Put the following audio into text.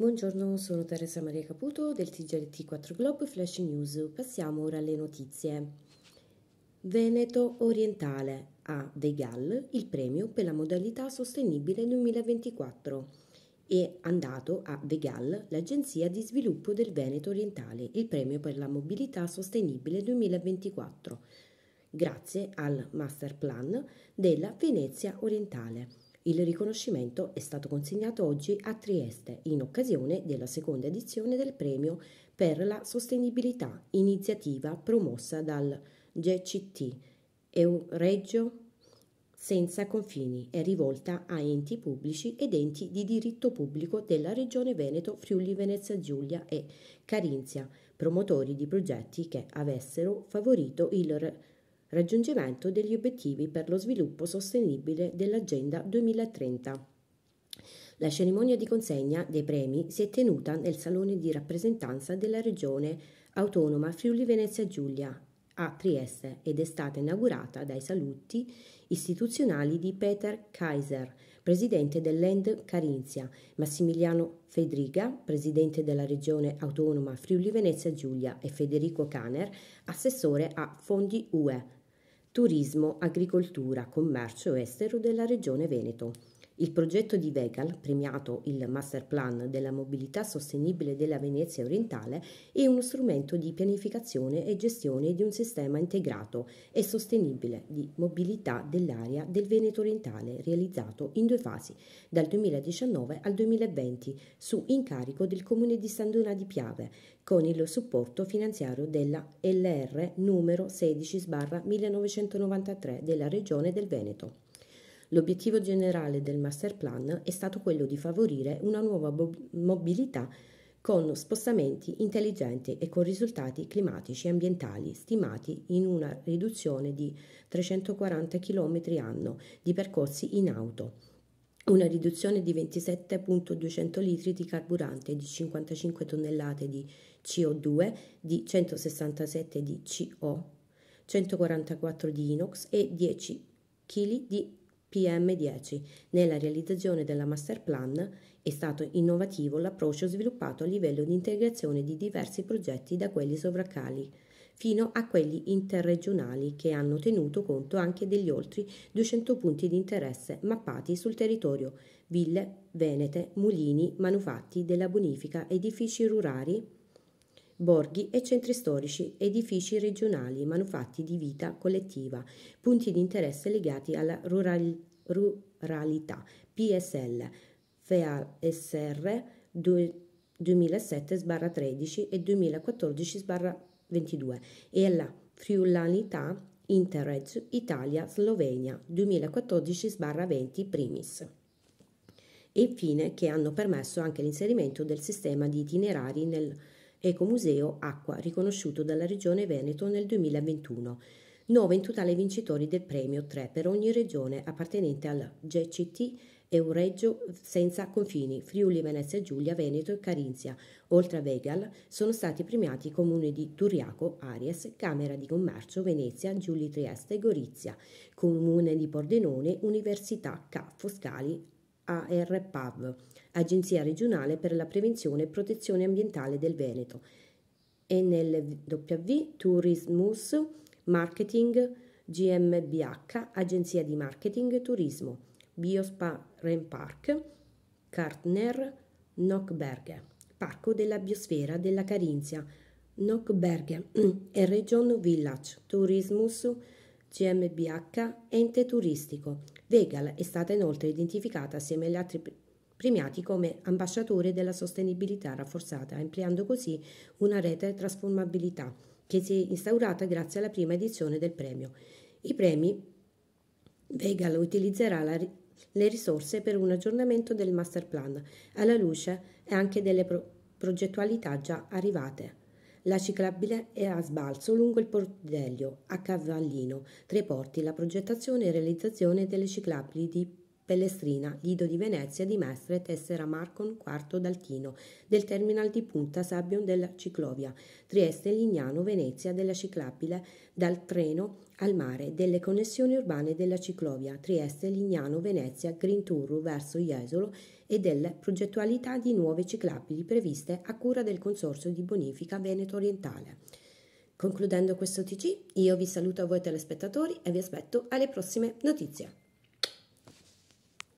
Buongiorno, sono Teresa Maria Caputo del TGLT 4 Globo Flash News. Passiamo ora alle notizie. Veneto Orientale a De Gall il premio per la modalità sostenibile 2024 e andato a De Gall, l'Agenzia di Sviluppo del Veneto Orientale, il premio per la mobilità sostenibile 2024, grazie al master plan della Venezia Orientale il riconoscimento è stato consegnato oggi a Trieste in occasione della seconda edizione del premio per la sostenibilità, iniziativa promossa dal GCT Euregio senza confini e rivolta a enti pubblici ed enti di diritto pubblico della Regione Veneto, Friuli Venezia Giulia e Carinzia, promotori di progetti che avessero favorito il raggiungimento degli obiettivi per lo sviluppo sostenibile dell'Agenda 2030. La cerimonia di consegna dei premi si è tenuta nel Salone di rappresentanza della Regione Autonoma Friuli Venezia Giulia a Trieste ed è stata inaugurata dai saluti istituzionali di Peter Kaiser, presidente dell'End Carinzia, Massimiliano Fedriga, presidente della regione autonoma Friuli Venezia Giulia e Federico Caner, assessore a Fondi UE, turismo, agricoltura, commercio estero della regione Veneto. Il progetto di Vegal, premiato il Master Plan della mobilità sostenibile della Venezia orientale, è uno strumento di pianificazione e gestione di un sistema integrato e sostenibile di mobilità dell'area del Veneto orientale, realizzato in due fasi, dal 2019 al 2020, su incarico del Comune di Sanduna di Piave, con il supporto finanziario della LR numero 16 1993 della Regione del Veneto. L'obiettivo generale del master plan è stato quello di favorire una nuova mobilità con spostamenti intelligenti e con risultati climatici e ambientali stimati in una riduzione di 340 km anno di percorsi in auto, una riduzione di 27.200 litri di carburante, di 55 tonnellate di CO2, di 167 di CO, 144 di inox e 10 kg di PM10 nella realizzazione della master plan è stato innovativo l'approccio sviluppato a livello di integrazione di diversi progetti da quelli sovracali fino a quelli interregionali che hanno tenuto conto anche degli oltre 200 punti di interesse mappati sul territorio ville, venete, mulini, manufatti della bonifica, edifici rurali, borghi e centri storici, edifici regionali, manufatti di vita collettiva, punti di interesse legati alla rural, ruralità, PSL, FEASR 2007-13 e 2014-22 e alla Friulanità Interreg Italia-Slovenia 2014-20 primis e infine che hanno permesso anche l'inserimento del sistema di itinerari nel Ecomuseo Acqua, riconosciuto dalla Regione Veneto nel 2021. 9 in totale vincitori del premio, 3 per ogni regione appartenente al GCT Eureggio senza confini, Friuli, Venezia, Giulia, Veneto e Carinzia. Oltre a Vegal sono stati premiati i comuni di Turriaco, Aries, Camera di Commercio, Venezia, Giulia, Trieste e Gorizia, Comune di Pordenone, Università Ca Foscali, ARPAV. Agenzia regionale per la prevenzione e protezione ambientale del Veneto, NLW Tourismus Marketing GmbH, Agenzia di Marketing e Turismo, Biospa Park, Kartner Nockberger, Parco della Biosfera della Carinzia, Nockberger e Region Village Tourismus GmbH, ente turistico. Vegal è stata inoltre identificata assieme alle altre premiati come ambasciatori della sostenibilità rafforzata, ampliando così una rete di trasformabilità che si è instaurata grazie alla prima edizione del premio. I premi Vegalo utilizzerà la, le risorse per un aggiornamento del master plan alla luce anche delle pro- progettualità già arrivate. La ciclabile è a sbalzo lungo il Pordeglio, a Cavallino, tre porti, la progettazione e realizzazione delle ciclabili di Pellestrina, Lido di Venezia, di Mestre, tessera Marcon IV d'Altino, del terminal di Punta Sabbion della Ciclovia, Trieste, Lignano, Venezia, della Ciclabile, dal treno al mare, delle connessioni urbane della Ciclovia, Trieste, Lignano, Venezia, Green Tour verso Jesolo e delle progettualità di nuove ciclabili previste a cura del Consorzio di Bonifica Veneto Orientale. Concludendo questo TG, io vi saluto a voi telespettatori e vi aspetto alle prossime notizie.